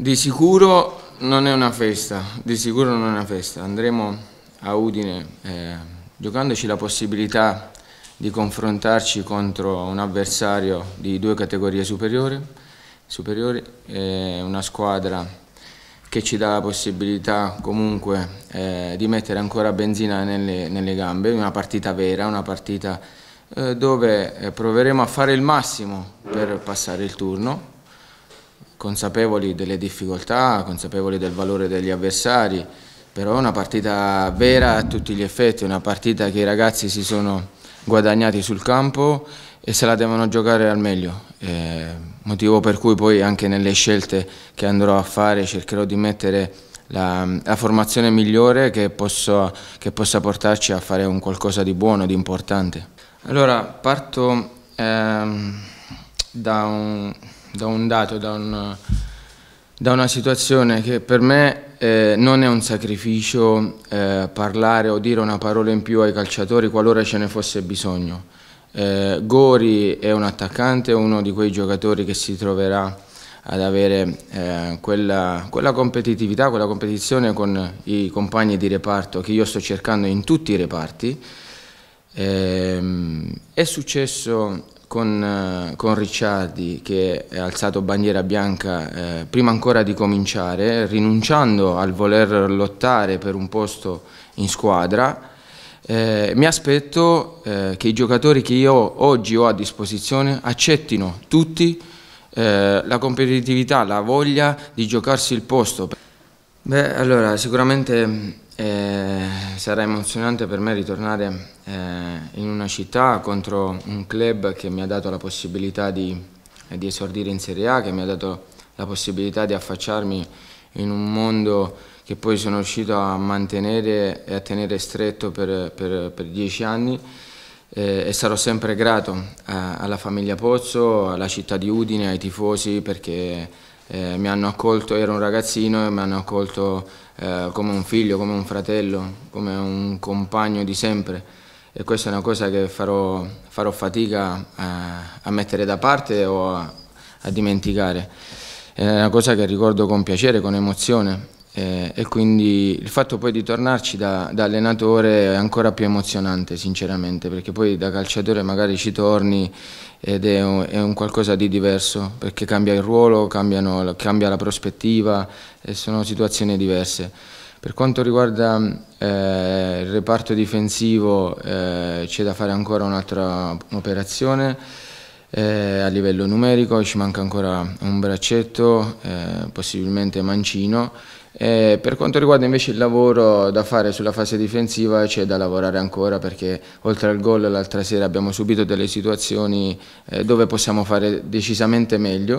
Di sicuro non è una festa, di sicuro non è una festa. Andremo a Udine eh, giocandoci la possibilità di confrontarci contro un avversario di due categorie superiori, superiori eh, una squadra che ci dà la possibilità comunque eh, di mettere ancora benzina nelle, nelle, gambe, una partita vera, una partita eh, dove eh, proveremo a fare il massimo per passare il turno consapevoli delle difficoltà, consapevoli del valore degli avversari, però è una partita vera a tutti gli effetti, una partita che i ragazzi si sono guadagnati sul campo e se la devono giocare al meglio, eh, motivo per cui poi anche nelle scelte che andrò a fare cercherò di mettere la, la formazione migliore che, posso, che possa portarci a fare un qualcosa di buono, di importante. Allora parto ehm, da un da un dato, da una, da una situazione che per me eh, non è un sacrificio eh, parlare o dire una parola in più ai calciatori qualora ce ne fosse bisogno. Eh, Gori è un attaccante, uno di quei giocatori che si troverà ad avere eh, quella, quella competitività, quella competizione con i compagni di reparto che io sto cercando in tutti i reparti. Ehm, è successo con, eh, con, Ricciardi che ha alzato bandiera bianca eh, prima ancora di cominciare, rinunciando al voler lottare per un posto in squadra. Eh, mi aspetto eh, che i giocatori che io oggi ho a disposizione accettino tutti eh, la competitività, la voglia di giocarsi il posto. Beh, allora, sicuramente eh, sarà emozionante per me ritornare eh, in una città contro un club che mi ha dato la possibilità di, di, esordire in Serie A, che mi ha dato la possibilità di affacciarmi in un mondo che poi sono riuscito a mantenere e a tenere stretto per, per, per dieci anni eh, e sarò sempre grato eh, alla famiglia Pozzo, alla città di Udine, ai tifosi perché eh, mi hanno accolto, ero un ragazzino e mi hanno accolto eh, come un figlio, come un fratello, come un compagno di sempre e questa è una cosa che farò, farò fatica a, eh, a, mettere da parte o a, a dimenticare. È una cosa che ricordo con piacere, con emozione eh, e quindi il fatto poi di tornarci da, da, allenatore è ancora più emozionante sinceramente perché poi da calciatore magari ci torni ed è un, è un qualcosa di diverso perché cambia il ruolo, cambiano, cambia la prospettiva e sono situazioni diverse. Per quanto riguarda eh, il reparto difensivo eh, c'è da fare ancora un'altra operazione eh, a livello numerico, ci manca ancora un braccetto, eh, possibilmente mancino e eh, per quanto riguarda invece il lavoro da fare sulla fase difensiva c'è da lavorare ancora perché oltre al gol l'altra sera abbiamo subito delle situazioni eh, dove possiamo fare decisamente meglio.